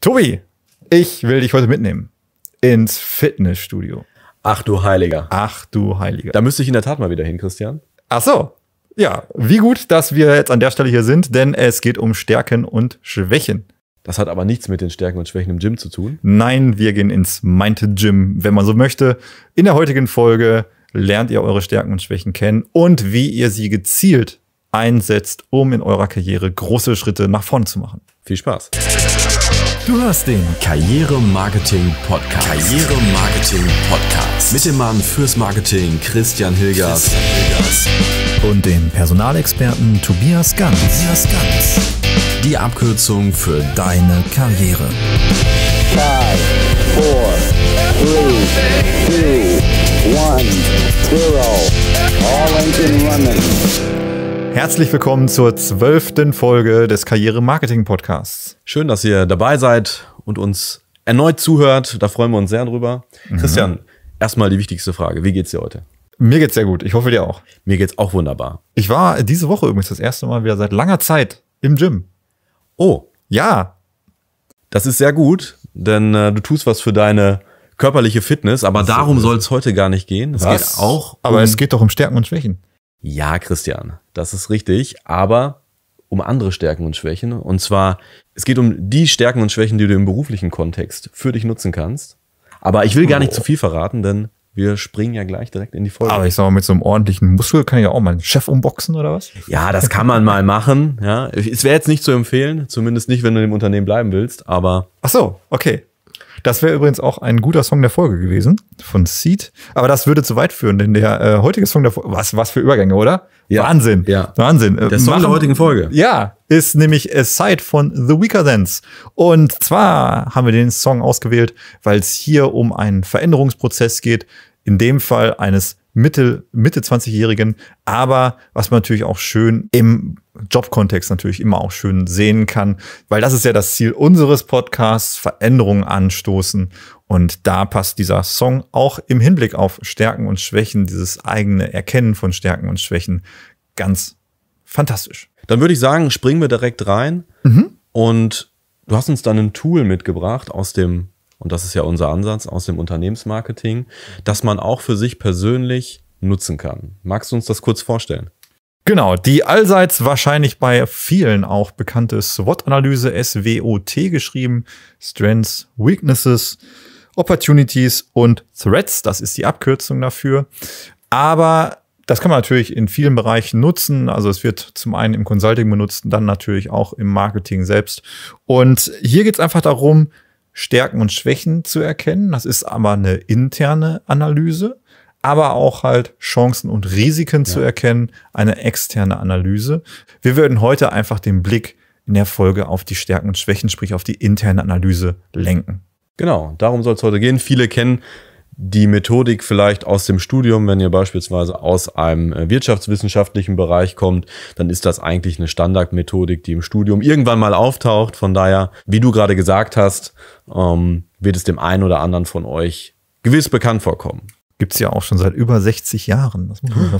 Tobi, ich will dich heute mitnehmen ins Fitnessstudio. Ach du Heiliger. Ach du Heiliger. Da müsste ich in der Tat mal wieder hin, Christian. Ach so. Ja, wie gut, dass wir jetzt an der Stelle hier sind, denn es geht um Stärken und Schwächen. Das hat aber nichts mit den Stärken und Schwächen im Gym zu tun. Nein, wir gehen ins Mind Gym, wenn man so möchte. In der heutigen Folge lernt ihr eure Stärken und Schwächen kennen und wie ihr sie gezielt einsetzt, um in eurer Karriere große Schritte nach vorn zu machen. Viel Spaß. Du hörst den Karriere Marketing Podcast. Karriere Marketing Podcast. Mit dem Mann fürs Marketing Christian Hilgers. Christian Hilgers. Und dem Personalexperten Tobias Ganz. Tobias Ganz. Die Abkürzung für deine Karriere. Five, four, three, two, one, zero. All engine running. Herzlich willkommen zur zwölften Folge des Karriere-Marketing-Podcasts. Schön, dass ihr dabei seid und uns erneut zuhört. Da freuen wir uns sehr drüber. Mhm. Christian, erstmal die wichtigste Frage. Wie geht's dir heute? Mir geht's sehr gut. Ich hoffe dir auch. Mir geht's auch wunderbar. Ich war diese Woche übrigens das erste Mal wieder seit langer Zeit im Gym. Oh. Ja. Das ist sehr gut, denn äh, du tust was für deine körperliche Fitness, aber darum soll es heute gar nicht gehen. Es geht auch. Um aber es geht doch um Stärken und Schwächen. Ja, Christian, das ist richtig, aber um andere Stärken und Schwächen. Und zwar, es geht um die Stärken und Schwächen, die du im beruflichen Kontext für dich nutzen kannst. Aber ich will gar nicht zu viel verraten, denn wir springen ja gleich direkt in die Folge. Aber ich sag mal, mit so einem ordentlichen Muskel kann ich ja auch meinen Chef umboxen oder was? Ja, das kann man mal machen. Ja, es wäre jetzt nicht zu empfehlen, zumindest nicht, wenn du dem Unternehmen bleiben willst. Aber ach so, okay. Das wäre übrigens auch ein guter Song der Folge gewesen von Seed. Aber das würde zu weit führen, denn der äh, heutige Song der Folge, was, was für Übergänge, oder? Ja. Wahnsinn. Ja. Wahnsinn. Äh, der Song Machen, der heutigen Folge. Ja, ist nämlich Aside von The Weaker Thans. Und zwar haben wir den Song ausgewählt, weil es hier um einen Veränderungsprozess geht. In dem Fall eines Mitte, Mitte 20-Jährigen, aber was man natürlich auch schön im Jobkontext natürlich immer auch schön sehen kann, weil das ist ja das Ziel unseres Podcasts, Veränderungen anstoßen. Und da passt dieser Song auch im Hinblick auf Stärken und Schwächen, dieses eigene Erkennen von Stärken und Schwächen, ganz fantastisch. Dann würde ich sagen, springen wir direkt rein. Mhm. Und du hast uns dann ein Tool mitgebracht aus dem und das ist ja unser Ansatz aus dem Unternehmensmarketing, dass man auch für sich persönlich nutzen kann. Magst du uns das kurz vorstellen? Genau, die allseits wahrscheinlich bei vielen auch bekannte SWOT-Analyse, SWOT geschrieben, Strengths, Weaknesses, Opportunities und Threats, das ist die Abkürzung dafür. Aber das kann man natürlich in vielen Bereichen nutzen. Also es wird zum einen im Consulting benutzt, dann natürlich auch im Marketing selbst. Und hier geht es einfach darum, Stärken und Schwächen zu erkennen. Das ist aber eine interne Analyse, aber auch halt Chancen und Risiken ja. zu erkennen, eine externe Analyse. Wir würden heute einfach den Blick in der Folge auf die Stärken und Schwächen, sprich auf die interne Analyse lenken. Genau, darum soll es heute gehen. Viele kennen die Methodik vielleicht aus dem Studium, wenn ihr beispielsweise aus einem äh, wirtschaftswissenschaftlichen Bereich kommt, dann ist das eigentlich eine Standardmethodik, die im Studium irgendwann mal auftaucht. Von daher, wie du gerade gesagt hast, ähm, wird es dem einen oder anderen von euch gewiss bekannt vorkommen. Gibt es ja auch schon seit über 60 Jahren.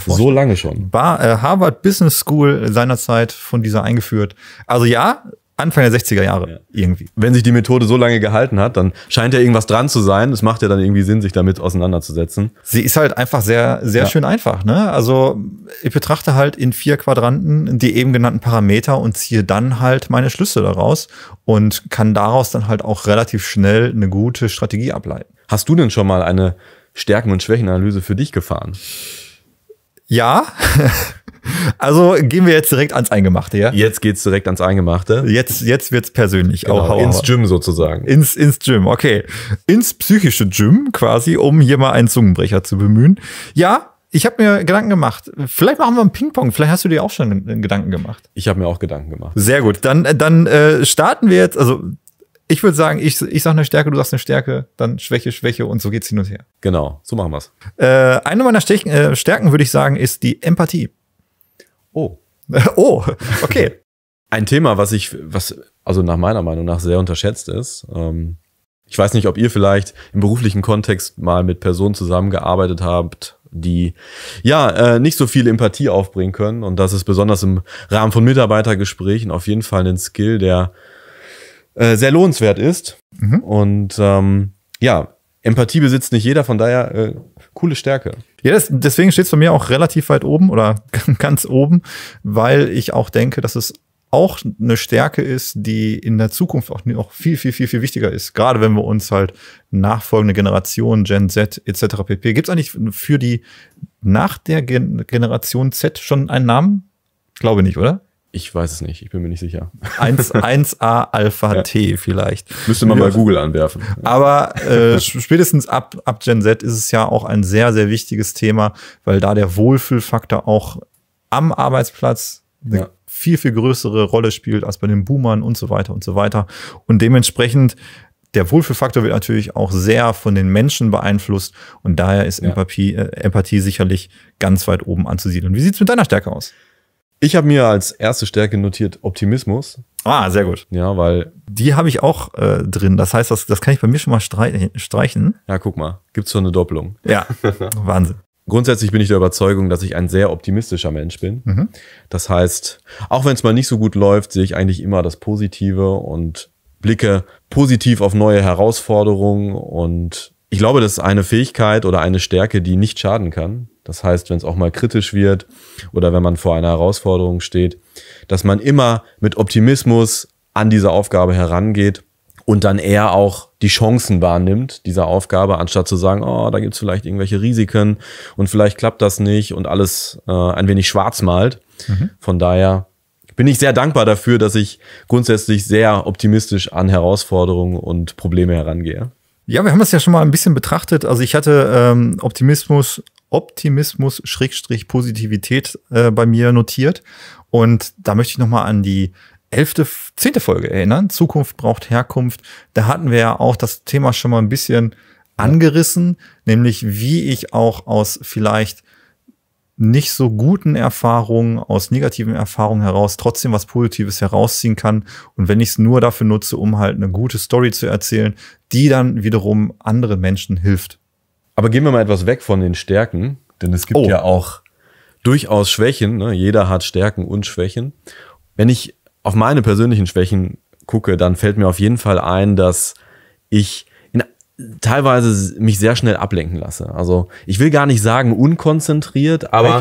so lange schon. Bar, äh, Harvard Business School seinerzeit von dieser eingeführt. Also ja, Anfang der 60er Jahre ja. irgendwie. Wenn sich die Methode so lange gehalten hat, dann scheint ja irgendwas dran zu sein. Es macht ja dann irgendwie Sinn, sich damit auseinanderzusetzen. Sie ist halt einfach sehr, sehr ja. schön einfach. Ne? Also ich betrachte halt in vier Quadranten die eben genannten Parameter und ziehe dann halt meine Schlüsse daraus und kann daraus dann halt auch relativ schnell eine gute Strategie ableiten. Hast du denn schon mal eine Stärken- und Schwächenanalyse für dich gefahren? Ja, Also gehen wir jetzt direkt ans Eingemachte, ja? Jetzt geht's direkt ans Eingemachte. Jetzt, jetzt wird's persönlich. Genau, oh, ins Gym sozusagen. Ins, ins Gym, okay. Ins psychische Gym quasi, um hier mal einen Zungenbrecher zu bemühen. Ja, ich habe mir Gedanken gemacht. Vielleicht machen wir einen Ping-Pong. Vielleicht hast du dir auch schon Gedanken gemacht. Ich habe mir auch Gedanken gemacht. Sehr gut. Dann, äh, dann äh, starten wir jetzt. Also ich würde sagen, ich, ich sage eine Stärke, du sagst eine Stärke, dann Schwäche, Schwäche und so geht's hin und her. Genau, so machen wir's. Äh, eine meiner Stärken, äh, Stärken würde ich sagen, ist die Empathie oh. oh, okay. Ein Thema, was ich, was also nach meiner Meinung nach sehr unterschätzt ist. Ähm, ich weiß nicht, ob ihr vielleicht im beruflichen Kontext mal mit Personen zusammengearbeitet habt, die ja äh, nicht so viel Empathie aufbringen können. Und das ist besonders im Rahmen von Mitarbeitergesprächen auf jeden Fall ein Skill, der äh, sehr lohnenswert ist. Mhm. Und ähm, ja, Empathie besitzt nicht jeder, von daher äh, coole Stärke. Ja, das, deswegen steht es bei mir auch relativ weit oben oder ganz oben, weil ich auch denke, dass es auch eine Stärke ist, die in der Zukunft auch noch viel, viel, viel, viel wichtiger ist. Gerade wenn wir uns halt nachfolgende Generationen, Gen Z etc. pp. Gibt es eigentlich für die nach der Gen Generation Z schon einen Namen? Glaube nicht, oder? Ich weiß es nicht, ich bin mir nicht sicher. 1, 1a Alpha ja. T vielleicht. Müsste man mal Google anwerfen. Aber äh, spätestens ab, ab Gen Z ist es ja auch ein sehr, sehr wichtiges Thema, weil da der Wohlfühlfaktor auch am Arbeitsplatz ja. eine viel, viel größere Rolle spielt als bei den Boomern und so weiter und so weiter. Und dementsprechend der Wohlfühlfaktor wird natürlich auch sehr von den Menschen beeinflusst und daher ist ja. Empathie, äh, Empathie sicherlich ganz weit oben anzusiedeln. Wie sieht es mit deiner Stärke aus? Ich habe mir als erste Stärke notiert Optimismus. Ah, sehr gut. Ja, weil. Die habe ich auch äh, drin. Das heißt, das, das kann ich bei mir schon mal streichen. Ja, guck mal. Gibt's schon eine Doppelung. Ja. Wahnsinn. Grundsätzlich bin ich der Überzeugung, dass ich ein sehr optimistischer Mensch bin. Mhm. Das heißt, auch wenn es mal nicht so gut läuft, sehe ich eigentlich immer das Positive und blicke positiv auf neue Herausforderungen. Und ich glaube, das ist eine Fähigkeit oder eine Stärke, die nicht schaden kann, das heißt, wenn es auch mal kritisch wird oder wenn man vor einer Herausforderung steht, dass man immer mit Optimismus an diese Aufgabe herangeht und dann eher auch die Chancen wahrnimmt dieser Aufgabe, anstatt zu sagen, oh, da gibt es vielleicht irgendwelche Risiken und vielleicht klappt das nicht und alles äh, ein wenig schwarz malt. Mhm. Von daher bin ich sehr dankbar dafür, dass ich grundsätzlich sehr optimistisch an Herausforderungen und Probleme herangehe. Ja, wir haben das ja schon mal ein bisschen betrachtet. Also ich hatte ähm, Optimismus Optimismus Schrägstrich Positivität äh, bei mir notiert. Und da möchte ich nochmal an die elfte, zehnte Folge erinnern. Zukunft braucht Herkunft. Da hatten wir ja auch das Thema schon mal ein bisschen angerissen, nämlich wie ich auch aus vielleicht nicht so guten Erfahrungen, aus negativen Erfahrungen heraus trotzdem was Positives herausziehen kann. Und wenn ich es nur dafür nutze, um halt eine gute Story zu erzählen, die dann wiederum anderen Menschen hilft. Aber gehen wir mal etwas weg von den Stärken, denn es gibt oh. ja auch durchaus Schwächen. Ne? Jeder hat Stärken und Schwächen. Wenn ich auf meine persönlichen Schwächen gucke, dann fällt mir auf jeden Fall ein, dass ich teilweise mich sehr schnell ablenken lasse. Also ich will gar nicht sagen unkonzentriert, aber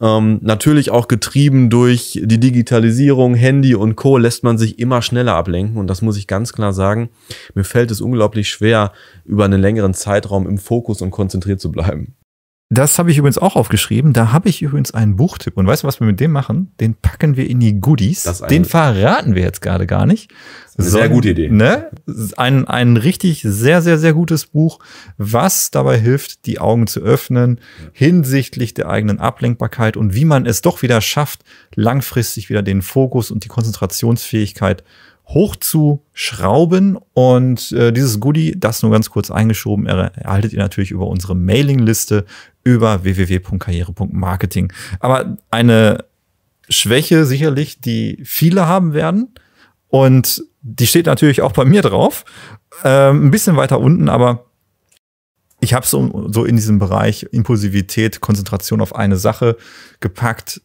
ähm, natürlich auch getrieben durch die Digitalisierung, Handy und Co. lässt man sich immer schneller ablenken und das muss ich ganz klar sagen. Mir fällt es unglaublich schwer, über einen längeren Zeitraum im Fokus und konzentriert zu bleiben. Das habe ich übrigens auch aufgeschrieben. Da habe ich übrigens einen Buchtipp. Und weißt du, was wir mit dem machen? Den packen wir in die Goodies. Den verraten wir jetzt gerade gar nicht. So, sehr gute Idee. Ne? Ein, ein richtig sehr, sehr, sehr gutes Buch, was dabei hilft, die Augen zu öffnen hinsichtlich der eigenen Ablenkbarkeit und wie man es doch wieder schafft, langfristig wieder den Fokus und die Konzentrationsfähigkeit hochzuschrauben. Und äh, dieses Goodie, das nur ganz kurz eingeschoben, er erhaltet ihr natürlich über unsere Mailingliste über www.karriere.marketing. Aber eine Schwäche sicherlich, die viele haben werden. Und die steht natürlich auch bei mir drauf. Ähm, ein bisschen weiter unten, aber ich habe so, so in diesem Bereich Impulsivität, Konzentration auf eine Sache gepackt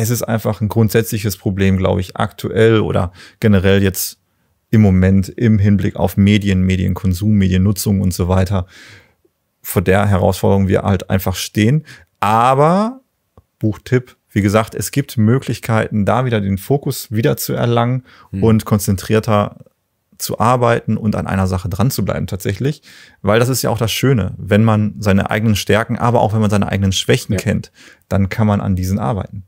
es ist einfach ein grundsätzliches Problem, glaube ich, aktuell oder generell jetzt im Moment im Hinblick auf Medien, Medienkonsum, Mediennutzung und so weiter, vor der Herausforderung wir halt einfach stehen. Aber Buchtipp, wie gesagt, es gibt Möglichkeiten, da wieder den Fokus wieder zu erlangen hm. und konzentrierter zu arbeiten und an einer Sache dran zu bleiben tatsächlich, weil das ist ja auch das Schöne, wenn man seine eigenen Stärken, aber auch wenn man seine eigenen Schwächen ja. kennt, dann kann man an diesen arbeiten.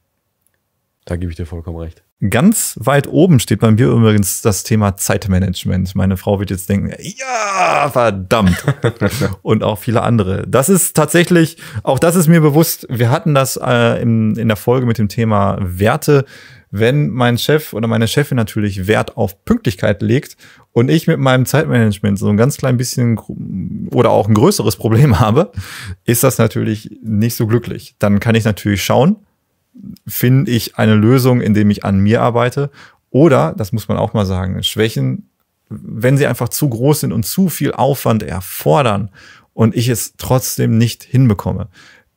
Da gebe ich dir vollkommen recht. Ganz weit oben steht bei mir übrigens das Thema Zeitmanagement. Meine Frau wird jetzt denken, ja, verdammt. und auch viele andere. Das ist tatsächlich, auch das ist mir bewusst. Wir hatten das äh, in, in der Folge mit dem Thema Werte. Wenn mein Chef oder meine Chefin natürlich Wert auf Pünktlichkeit legt und ich mit meinem Zeitmanagement so ein ganz klein bisschen oder auch ein größeres Problem habe, ist das natürlich nicht so glücklich. Dann kann ich natürlich schauen, finde ich eine Lösung, indem ich an mir arbeite. Oder, das muss man auch mal sagen, Schwächen, wenn sie einfach zu groß sind und zu viel Aufwand erfordern und ich es trotzdem nicht hinbekomme,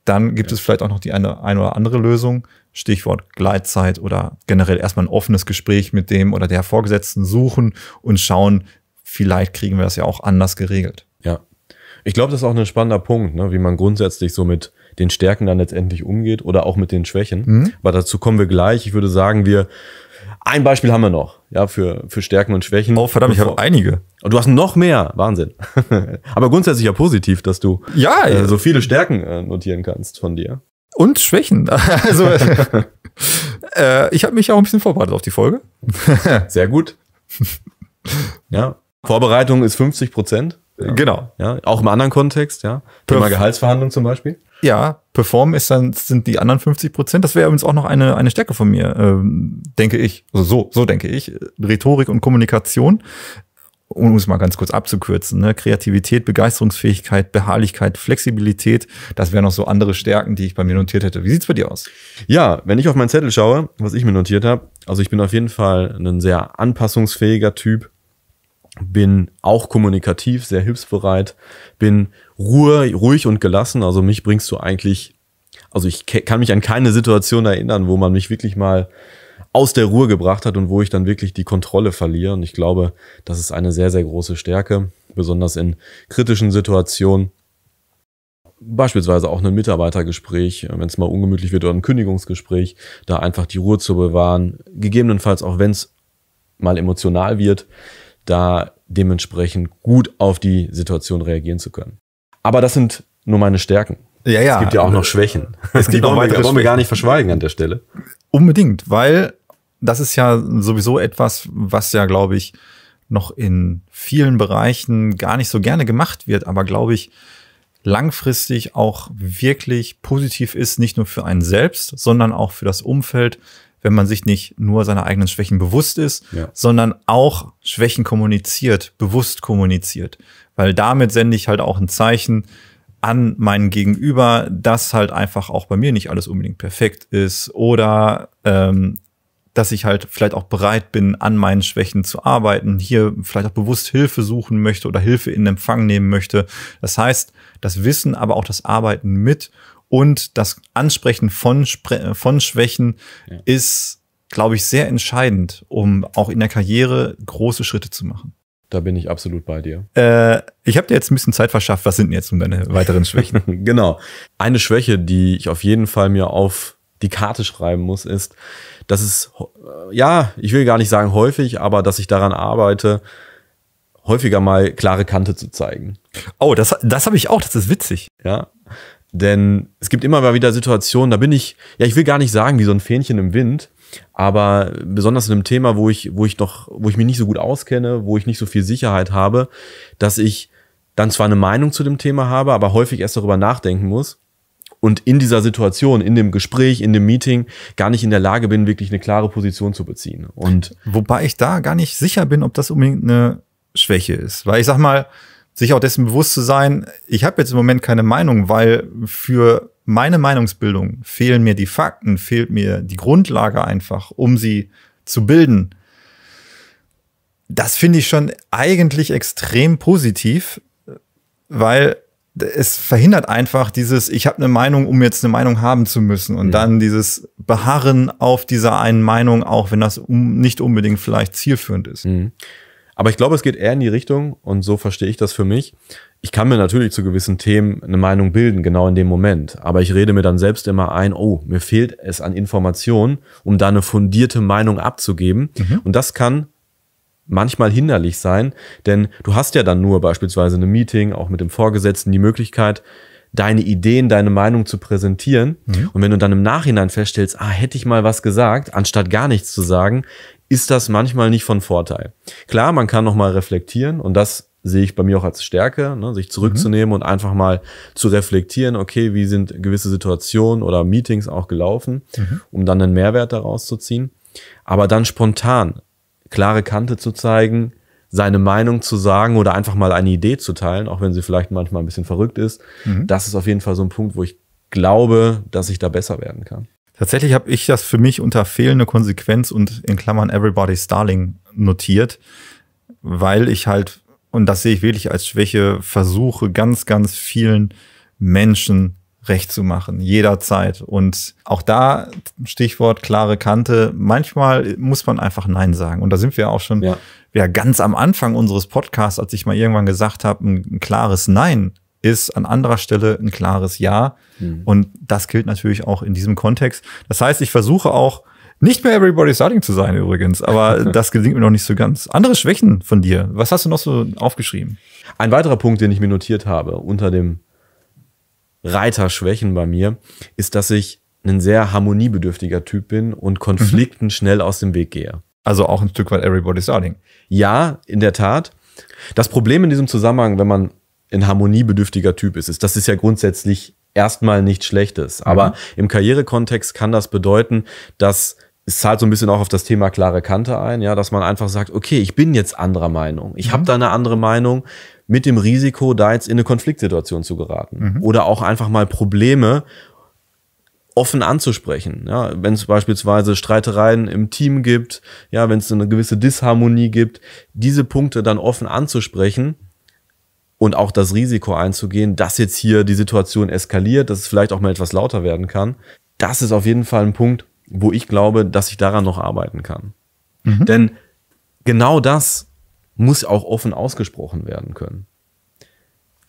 dann gibt ja. es vielleicht auch noch die eine, eine oder andere Lösung. Stichwort Gleitzeit oder generell erstmal ein offenes Gespräch mit dem oder der Vorgesetzten suchen und schauen, vielleicht kriegen wir das ja auch anders geregelt. Ja. Ich glaube, das ist auch ein spannender Punkt, ne? wie man grundsätzlich so mit den Stärken dann letztendlich umgeht oder auch mit den Schwächen. Mhm. Aber dazu kommen wir gleich. Ich würde sagen, wir ein Beispiel haben wir noch, ja, für, für Stärken und Schwächen. Oh, verdammt, ich habe einige. Und du hast noch mehr. Wahnsinn. Aber grundsätzlich ja positiv, dass du ja, äh, so viele Stärken äh, notieren kannst von dir. Und Schwächen. Also, äh, ich habe mich ja auch ein bisschen vorbereitet auf die Folge. Sehr gut. ja. Vorbereitung ist 50 Prozent. Ja. Genau. Ja, auch im anderen Kontext, ja. Perf Thema Gehaltsverhandlung zum Beispiel. Ja, Perform ist dann, sind die anderen 50 Prozent. Das wäre übrigens auch noch eine, eine Stärke von mir, ähm, denke ich. Also so, so denke ich. Rhetorik und Kommunikation um es mal ganz kurz abzukürzen, ne? Kreativität, Begeisterungsfähigkeit, Beharrlichkeit, Flexibilität, das wären noch so andere Stärken, die ich bei mir notiert hätte. Wie sieht's bei dir aus? Ja, wenn ich auf meinen Zettel schaue, was ich mir notiert habe, also ich bin auf jeden Fall ein sehr anpassungsfähiger Typ bin auch kommunikativ, sehr hilfsbereit, bin Ruhe, ruhig und gelassen. Also mich bringst du eigentlich, also ich kann mich an keine Situation erinnern, wo man mich wirklich mal aus der Ruhe gebracht hat und wo ich dann wirklich die Kontrolle verliere. Und ich glaube, das ist eine sehr, sehr große Stärke, besonders in kritischen Situationen. Beispielsweise auch ein Mitarbeitergespräch, wenn es mal ungemütlich wird oder ein Kündigungsgespräch, da einfach die Ruhe zu bewahren, gegebenenfalls auch wenn es mal emotional wird, da dementsprechend gut auf die Situation reagieren zu können. Aber das sind nur meine Stärken. Ja, ja. Es gibt ja auch noch Schwächen. Es gibt noch weitere. Wollen wir gar nicht verschweigen an der Stelle. Unbedingt, weil das ist ja sowieso etwas, was ja, glaube ich, noch in vielen Bereichen gar nicht so gerne gemacht wird, aber glaube ich, langfristig auch wirklich positiv ist, nicht nur für einen selbst, sondern auch für das Umfeld, wenn man sich nicht nur seiner eigenen Schwächen bewusst ist, ja. sondern auch Schwächen kommuniziert, bewusst kommuniziert. Weil damit sende ich halt auch ein Zeichen an meinen Gegenüber, dass halt einfach auch bei mir nicht alles unbedingt perfekt ist oder ähm, dass ich halt vielleicht auch bereit bin, an meinen Schwächen zu arbeiten, hier vielleicht auch bewusst Hilfe suchen möchte oder Hilfe in Empfang nehmen möchte. Das heißt, das Wissen, aber auch das Arbeiten mit und das Ansprechen von, Spre von Schwächen ja. ist, glaube ich, sehr entscheidend, um auch in der Karriere große Schritte zu machen. Da bin ich absolut bei dir. Äh, ich habe dir jetzt ein bisschen Zeit verschafft. Was sind denn jetzt nun deine weiteren Schwächen? genau. Eine Schwäche, die ich auf jeden Fall mir auf die Karte schreiben muss, ist, dass es, äh, ja, ich will gar nicht sagen häufig, aber dass ich daran arbeite, häufiger mal klare Kante zu zeigen. Oh, das, das habe ich auch, das ist witzig. Ja. Denn es gibt immer mal wieder Situationen, da bin ich, ja, ich will gar nicht sagen, wie so ein Fähnchen im Wind, aber besonders in einem Thema, wo ich, wo ich noch, wo ich mich nicht so gut auskenne, wo ich nicht so viel Sicherheit habe, dass ich dann zwar eine Meinung zu dem Thema habe, aber häufig erst darüber nachdenken muss und in dieser Situation, in dem Gespräch, in dem Meeting gar nicht in der Lage bin, wirklich eine klare Position zu beziehen. Und wobei ich da gar nicht sicher bin, ob das unbedingt eine Schwäche ist, weil ich sag mal, sich auch dessen bewusst zu sein, ich habe jetzt im Moment keine Meinung, weil für meine Meinungsbildung fehlen mir die Fakten, fehlt mir die Grundlage einfach, um sie zu bilden. Das finde ich schon eigentlich extrem positiv, weil es verhindert einfach dieses, ich habe eine Meinung, um jetzt eine Meinung haben zu müssen. Und ja. dann dieses Beharren auf dieser einen Meinung, auch wenn das nicht unbedingt vielleicht zielführend ist. Mhm. Aber ich glaube, es geht eher in die Richtung, und so verstehe ich das für mich. Ich kann mir natürlich zu gewissen Themen eine Meinung bilden, genau in dem Moment. Aber ich rede mir dann selbst immer ein, oh, mir fehlt es an Informationen, um da eine fundierte Meinung abzugeben. Mhm. Und das kann manchmal hinderlich sein, denn du hast ja dann nur beispielsweise eine Meeting, auch mit dem Vorgesetzten, die Möglichkeit, deine Ideen, deine Meinung zu präsentieren. Mhm. Und wenn du dann im Nachhinein feststellst, ah, hätte ich mal was gesagt, anstatt gar nichts zu sagen, ist das manchmal nicht von Vorteil. Klar, man kann nochmal reflektieren und das sehe ich bei mir auch als Stärke, ne, sich zurückzunehmen mhm. und einfach mal zu reflektieren, okay, wie sind gewisse Situationen oder Meetings auch gelaufen, mhm. um dann einen Mehrwert daraus zu ziehen. Aber dann spontan klare Kante zu zeigen, seine Meinung zu sagen oder einfach mal eine Idee zu teilen, auch wenn sie vielleicht manchmal ein bisschen verrückt ist, mhm. das ist auf jeden Fall so ein Punkt, wo ich glaube, dass ich da besser werden kann. Tatsächlich habe ich das für mich unter fehlende Konsequenz und in Klammern Everybody's Darling notiert, weil ich halt, und das sehe ich wirklich als Schwäche, versuche ganz, ganz vielen Menschen recht zu machen, jederzeit. Und auch da, Stichwort klare Kante, manchmal muss man einfach Nein sagen. Und da sind wir auch schon ja. ja ganz am Anfang unseres Podcasts, als ich mal irgendwann gesagt habe, ein, ein klares Nein ist an anderer Stelle ein klares Ja. Mhm. Und das gilt natürlich auch in diesem Kontext. Das heißt, ich versuche auch, nicht mehr Everybody Starting zu sein übrigens, aber das gelingt mir noch nicht so ganz. Andere Schwächen von dir, was hast du noch so aufgeschrieben? Ein weiterer Punkt, den ich mir notiert habe unter dem Reiter Schwächen bei mir, ist, dass ich ein sehr harmoniebedürftiger Typ bin und Konflikten mhm. schnell aus dem Weg gehe. Also auch ein Stück weit Everybody Starting. Ja, in der Tat. Das Problem in diesem Zusammenhang, wenn man ein harmoniebedürftiger Typ ist, ist, das ist ja grundsätzlich erstmal nichts Schlechtes. Aber mhm. im Karrierekontext kann das bedeuten, dass es zahlt so ein bisschen auch auf das Thema klare Kante ein, ja, dass man einfach sagt, okay, ich bin jetzt anderer Meinung, ich mhm. habe da eine andere Meinung, mit dem Risiko, da jetzt in eine Konfliktsituation zu geraten. Mhm. Oder auch einfach mal Probleme offen anzusprechen. Ja, wenn es beispielsweise Streitereien im Team gibt, ja, wenn es eine gewisse Disharmonie gibt, diese Punkte dann offen anzusprechen und auch das Risiko einzugehen, dass jetzt hier die Situation eskaliert, dass es vielleicht auch mal etwas lauter werden kann. Das ist auf jeden Fall ein Punkt, wo ich glaube, dass ich daran noch arbeiten kann. Mhm. Denn genau das muss auch offen ausgesprochen werden können.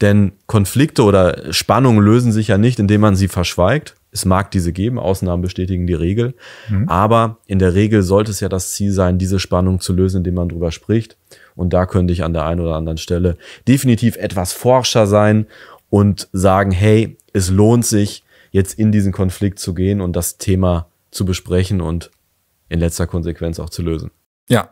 Denn Konflikte oder Spannungen lösen sich ja nicht, indem man sie verschweigt. Es mag diese geben, Ausnahmen bestätigen die Regel. Mhm. Aber in der Regel sollte es ja das Ziel sein, diese Spannung zu lösen, indem man drüber spricht und da könnte ich an der einen oder anderen Stelle definitiv etwas forscher sein und sagen, hey, es lohnt sich, jetzt in diesen Konflikt zu gehen und das Thema zu besprechen und in letzter Konsequenz auch zu lösen. Ja,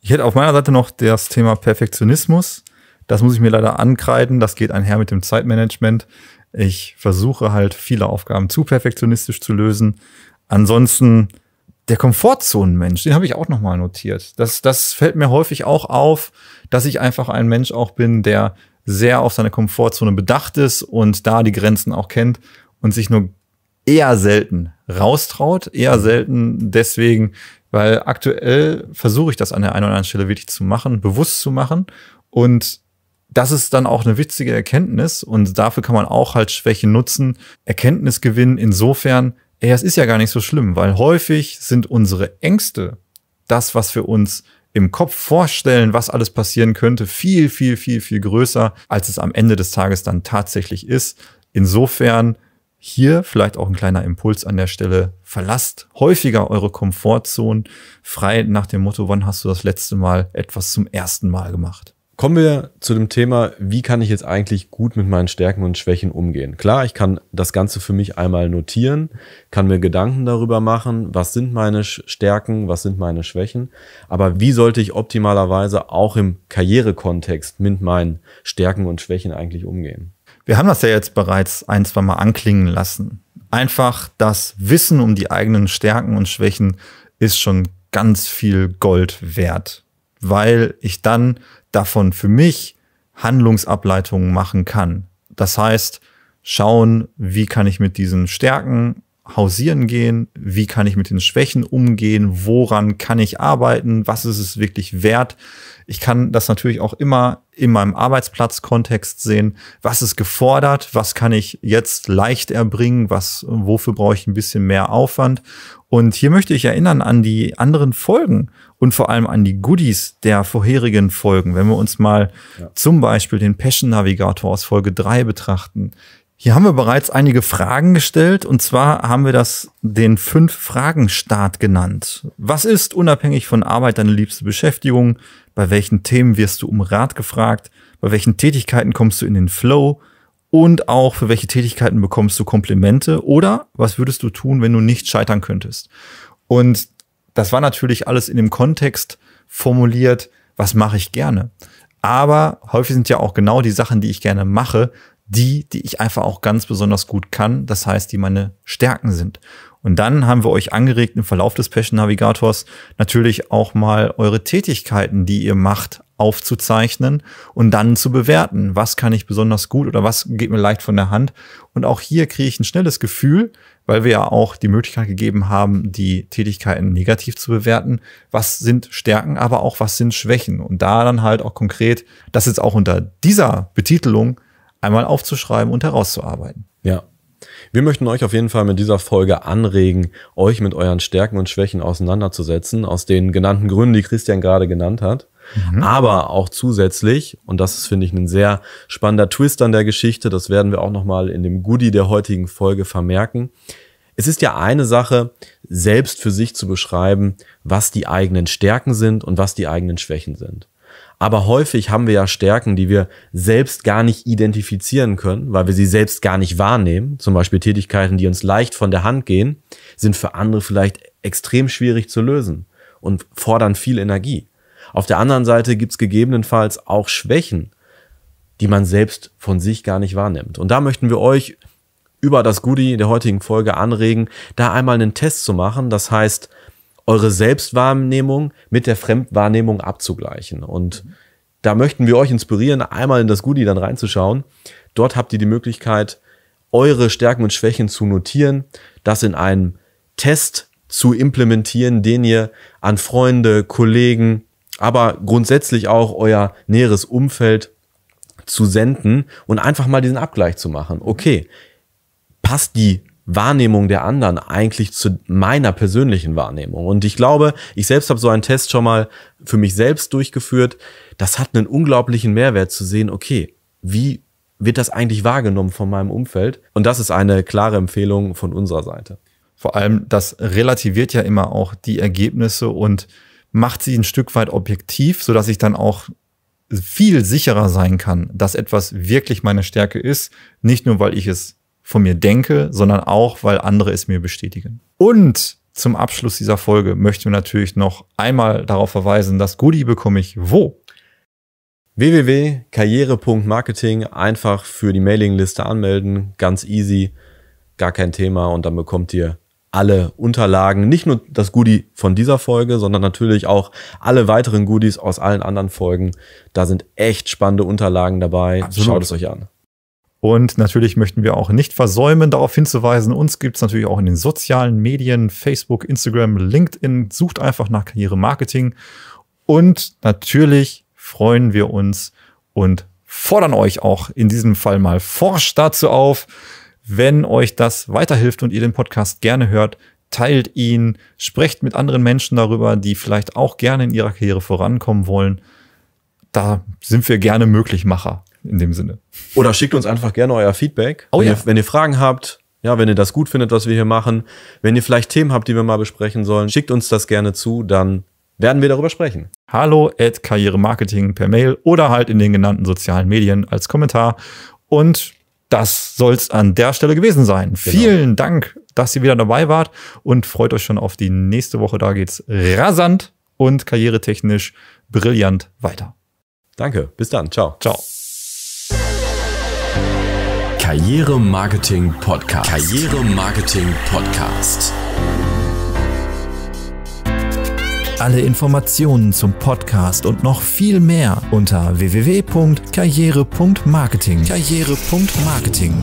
ich hätte auf meiner Seite noch das Thema Perfektionismus. Das muss ich mir leider ankreiden. Das geht einher mit dem Zeitmanagement. Ich versuche halt viele Aufgaben zu perfektionistisch zu lösen. Ansonsten der Komfortzonenmensch, den habe ich auch nochmal notiert. Das, das fällt mir häufig auch auf, dass ich einfach ein Mensch auch bin, der sehr auf seine Komfortzone bedacht ist und da die Grenzen auch kennt und sich nur eher selten raustraut, eher selten deswegen, weil aktuell versuche ich das an der einen oder anderen Stelle wirklich zu machen, bewusst zu machen und das ist dann auch eine witzige Erkenntnis und dafür kann man auch halt Schwäche nutzen, Erkenntnis gewinnen insofern, ja, es ist ja gar nicht so schlimm, weil häufig sind unsere Ängste, das, was wir uns im Kopf vorstellen, was alles passieren könnte, viel, viel, viel, viel größer, als es am Ende des Tages dann tatsächlich ist. Insofern hier vielleicht auch ein kleiner Impuls an der Stelle. Verlasst häufiger eure Komfortzone frei nach dem Motto, wann hast du das letzte Mal etwas zum ersten Mal gemacht? Kommen wir zu dem Thema, wie kann ich jetzt eigentlich gut mit meinen Stärken und Schwächen umgehen? Klar, ich kann das Ganze für mich einmal notieren, kann mir Gedanken darüber machen, was sind meine Stärken, was sind meine Schwächen, aber wie sollte ich optimalerweise auch im Karrierekontext mit meinen Stärken und Schwächen eigentlich umgehen? Wir haben das ja jetzt bereits ein, zwei Mal anklingen lassen. Einfach das Wissen um die eigenen Stärken und Schwächen ist schon ganz viel Gold wert, weil ich dann davon für mich Handlungsableitungen machen kann. Das heißt, schauen, wie kann ich mit diesen Stärken hausieren gehen, wie kann ich mit den Schwächen umgehen, woran kann ich arbeiten, was ist es wirklich wert. Ich kann das natürlich auch immer in meinem Arbeitsplatzkontext sehen, was ist gefordert, was kann ich jetzt leicht erbringen, was wofür brauche ich ein bisschen mehr Aufwand. Und hier möchte ich erinnern an die anderen Folgen und vor allem an die Goodies der vorherigen Folgen. Wenn wir uns mal ja. zum Beispiel den Passion Navigator aus Folge 3 betrachten. Hier haben wir bereits einige Fragen gestellt und zwar haben wir das den Fünf-Fragen-Start genannt. Was ist unabhängig von Arbeit deine liebste Beschäftigung? Bei welchen Themen wirst du um Rat gefragt? Bei welchen Tätigkeiten kommst du in den Flow? Und auch für welche Tätigkeiten bekommst du Komplimente? Oder was würdest du tun, wenn du nicht scheitern könntest? Und das war natürlich alles in dem Kontext formuliert, was mache ich gerne. Aber häufig sind ja auch genau die Sachen, die ich gerne mache, die, die ich einfach auch ganz besonders gut kann, das heißt, die meine Stärken sind. Und dann haben wir euch angeregt, im Verlauf des Passion Navigators natürlich auch mal eure Tätigkeiten, die ihr macht, aufzuzeichnen und dann zu bewerten, was kann ich besonders gut oder was geht mir leicht von der Hand. Und auch hier kriege ich ein schnelles Gefühl, weil wir ja auch die Möglichkeit gegeben haben, die Tätigkeiten negativ zu bewerten. Was sind Stärken, aber auch was sind Schwächen? Und da dann halt auch konkret, das jetzt auch unter dieser Betitelung einmal aufzuschreiben und herauszuarbeiten. Ja, wir möchten euch auf jeden Fall mit dieser Folge anregen, euch mit euren Stärken und Schwächen auseinanderzusetzen, aus den genannten Gründen, die Christian gerade genannt hat. Mhm. Aber auch zusätzlich, und das ist, finde ich, ein sehr spannender Twist an der Geschichte, das werden wir auch nochmal in dem Goodie der heutigen Folge vermerken. Es ist ja eine Sache, selbst für sich zu beschreiben, was die eigenen Stärken sind und was die eigenen Schwächen sind. Aber häufig haben wir ja Stärken, die wir selbst gar nicht identifizieren können, weil wir sie selbst gar nicht wahrnehmen. Zum Beispiel Tätigkeiten, die uns leicht von der Hand gehen, sind für andere vielleicht extrem schwierig zu lösen und fordern viel Energie. Auf der anderen Seite gibt's gegebenenfalls auch Schwächen, die man selbst von sich gar nicht wahrnimmt. Und da möchten wir euch über das Goodie der heutigen Folge anregen, da einmal einen Test zu machen. Das heißt, eure Selbstwahrnehmung mit der Fremdwahrnehmung abzugleichen. Und mhm. da möchten wir euch inspirieren, einmal in das Goodie dann reinzuschauen. Dort habt ihr die Möglichkeit, eure Stärken und Schwächen zu notieren, das in einem Test zu implementieren, den ihr an Freunde, Kollegen, aber grundsätzlich auch euer näheres Umfeld zu senden und einfach mal diesen Abgleich zu machen. Okay, passt die Wahrnehmung der anderen eigentlich zu meiner persönlichen Wahrnehmung. Und ich glaube, ich selbst habe so einen Test schon mal für mich selbst durchgeführt. Das hat einen unglaublichen Mehrwert zu sehen, okay, wie wird das eigentlich wahrgenommen von meinem Umfeld? Und das ist eine klare Empfehlung von unserer Seite. Vor allem, das relativiert ja immer auch die Ergebnisse und macht sie ein Stück weit objektiv, sodass ich dann auch viel sicherer sein kann, dass etwas wirklich meine Stärke ist, nicht nur weil ich es von mir denke, sondern auch, weil andere es mir bestätigen. Und zum Abschluss dieser Folge möchten wir natürlich noch einmal darauf verweisen, das Goodie bekomme ich wo? www.karriere.marketing einfach für die Mailingliste anmelden, ganz easy, gar kein Thema und dann bekommt ihr alle Unterlagen, nicht nur das Goodie von dieser Folge, sondern natürlich auch alle weiteren Goodies aus allen anderen Folgen. Da sind echt spannende Unterlagen dabei. Absolut. Schaut es euch an. Und natürlich möchten wir auch nicht versäumen, darauf hinzuweisen, uns gibt es natürlich auch in den sozialen Medien, Facebook, Instagram, LinkedIn, sucht einfach nach Karriere Marketing. Und natürlich freuen wir uns und fordern euch auch in diesem Fall mal forsch dazu auf, wenn euch das weiterhilft und ihr den Podcast gerne hört, teilt ihn, sprecht mit anderen Menschen darüber, die vielleicht auch gerne in ihrer Karriere vorankommen wollen. Da sind wir gerne Möglichmacher in dem Sinne. Oder schickt uns einfach gerne euer Feedback. Oh, wenn, ja. ihr, wenn ihr Fragen habt, ja, wenn ihr das gut findet, was wir hier machen, wenn ihr vielleicht Themen habt, die wir mal besprechen sollen, schickt uns das gerne zu, dann werden wir darüber sprechen. Hallo at Karrieremarketing per Mail oder halt in den genannten sozialen Medien als Kommentar. Und das soll es an der Stelle gewesen sein. Genau. Vielen Dank, dass ihr wieder dabei wart und freut euch schon auf die nächste Woche. Da geht's rasant und karrieretechnisch brillant weiter. Danke, bis dann. Ciao. Ciao. Karriere Marketing Podcast. Karriere Marketing Podcast. Alle Informationen zum Podcast und noch viel mehr unter www.karriere.marketing. Karriere.marketing.